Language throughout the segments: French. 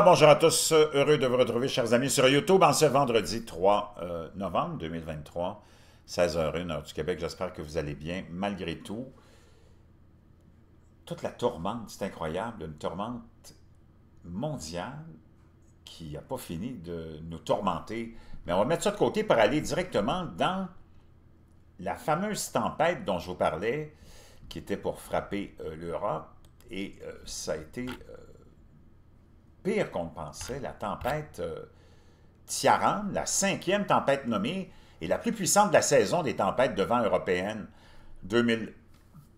bonjour à tous, heureux de vous retrouver chers amis sur YouTube en ce vendredi 3 euh, novembre 2023, 16h01 heure du Québec. J'espère que vous allez bien malgré tout. Toute la tourmente, c'est incroyable, une tourmente mondiale qui n'a pas fini de nous tourmenter. Mais on va mettre ça de côté pour aller directement dans la fameuse tempête dont je vous parlais, qui était pour frapper euh, l'Europe, et euh, ça a été pire qu'on ne pensait, la tempête euh, Tiaran, la cinquième tempête nommée et la plus puissante de la saison des tempêtes de vent européennes.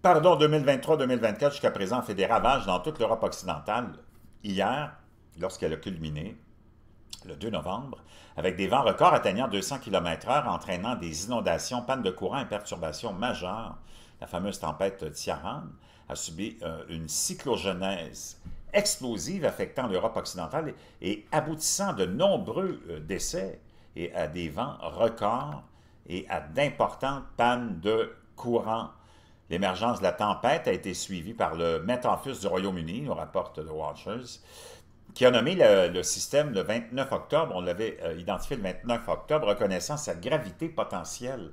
pardon, 2023-2024 jusqu'à présent fait des ravages dans toute l'Europe occidentale. Hier, lorsqu'elle a culminé, le 2 novembre, avec des vents records atteignant 200 km/h, entraînant des inondations, panne de courant et perturbations majeures. La fameuse tempête Tiaran a subi euh, une cyclogenèse explosive affectant l'Europe occidentale et aboutissant de nombreux euh, décès et à des vents records et à d'importantes pannes de courant. L'émergence de la tempête a été suivie par le Met Office du Royaume-Uni, nous rapporte The Watchers, qui a nommé le, système le 29 octobre, on l'avait euh, identifié le 29 octobre, reconnaissant sa gravité potentielle.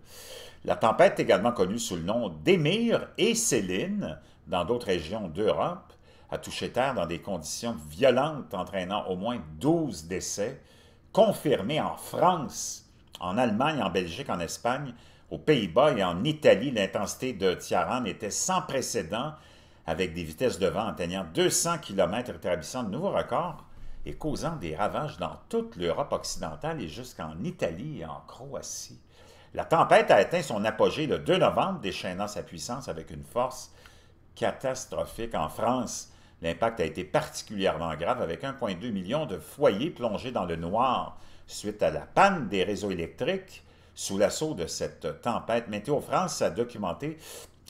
La tempête est également connue sous le nom d'Émir et Céline dans d'autres régions d'Europe a touché terre dans des conditions violentes, entraînant au moins 12 décès, confirmés en France, en Allemagne, en Belgique, en Espagne, aux Pays-Bas et en Italie. L'intensité de Tiaran était sans précédent, avec des vitesses de vent atteignant 200 km, établissant de nouveaux records et causant des ravages dans toute l'Europe occidentale et jusqu'en Italie et en Croatie. La tempête a atteint son apogée le 2 novembre, déchaînant sa puissance avec une force catastrophique en France, L'impact a été particulièrement grave avec 1,2 million de foyers plongés dans le noir suite à la panne des réseaux électriques sous l'assaut de cette tempête. Météo France a documenté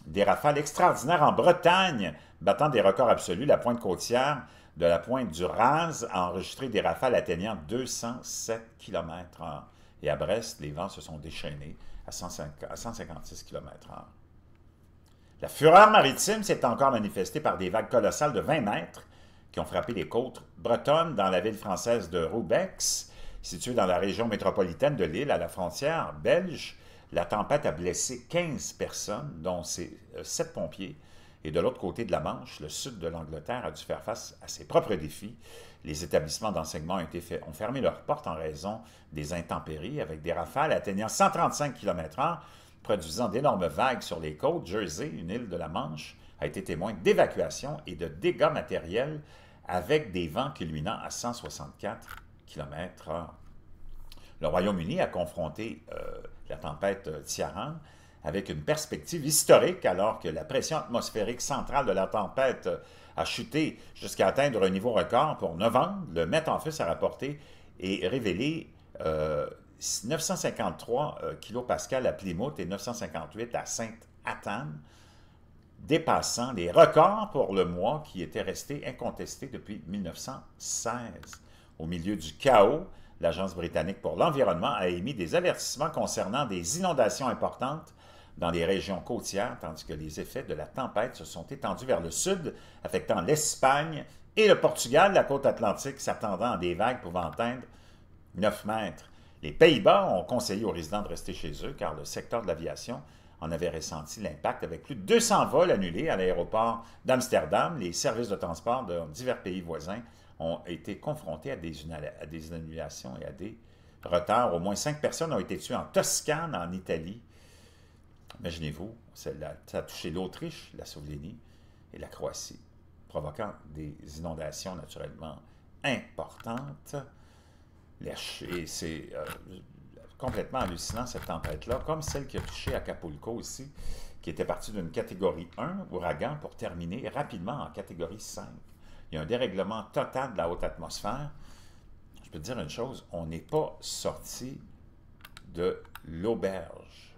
des rafales extraordinaires en Bretagne, battant des records absolus. La pointe côtière de la pointe du Raz a enregistré des rafales atteignant 207 km/h. Et à Brest, les vents se sont déchaînés à 156 km/h. La fureur maritime s'est encore manifestée par des vagues colossales de 20 mètres qui ont frappé les côtes bretonnes dans la ville française de Roubex, située dans la région métropolitaine de l'île à la frontière belge. La tempête a blessé 15 personnes, dont 7 euh, pompiers. Et de l'autre côté de la Manche, le sud de l'Angleterre a dû faire face à ses propres défis. Les établissements d'enseignement ont, ont, fermé leurs portes en raison des intempéries, avec des rafales atteignant 135 km/h produisant d'énormes vagues sur les côtes, Jersey, une île de la Manche, a été témoin d'évacuations et de dégâts matériels avec des vents culminant à 164 km/h. Le Royaume-Uni a confronté euh, la tempête euh, Tiaran avec une perspective historique alors que la pression atmosphérique centrale de la tempête euh, a chuté jusqu'à atteindre un niveau record pour novembre. Le Met Office a rapporté et révélé 953 euh, kPa à Plymouth et 958 à sainte athane dépassant les records pour le mois qui étaient restés incontestés depuis 1916. Au milieu du chaos, l'Agence britannique pour l'environnement a émis des avertissements concernant des inondations importantes dans les régions côtières, tandis que les effets de la tempête se sont étendus vers le sud, affectant l'Espagne et le Portugal, la côte atlantique s'attendant à des vagues pouvant atteindre 9 mètres. Les Pays-Bas ont conseillé aux résidents de rester chez eux car le secteur de l'aviation en avait ressenti l'impact avec plus de 200 vols annulés à l'aéroport d'Amsterdam. Les services de transport de divers pays voisins ont été confrontés à des, annulations et à des retards. Au moins cinq personnes ont été tuées en Toscane, en Italie. Imaginez-vous, ça a touché l'Autriche, la Slovénie et la Croatie, provoquant des inondations naturellement importantes. Et c'est euh, complètement hallucinant, cette tempête-là, comme celle qui a touché Acapulco ici, qui était partie d'une catégorie 1, ouragan, pour terminer rapidement en catégorie 5. Il y a un dérèglement total de la haute atmosphère. Je peux te dire une chose, on n'est pas sorti de l'auberge.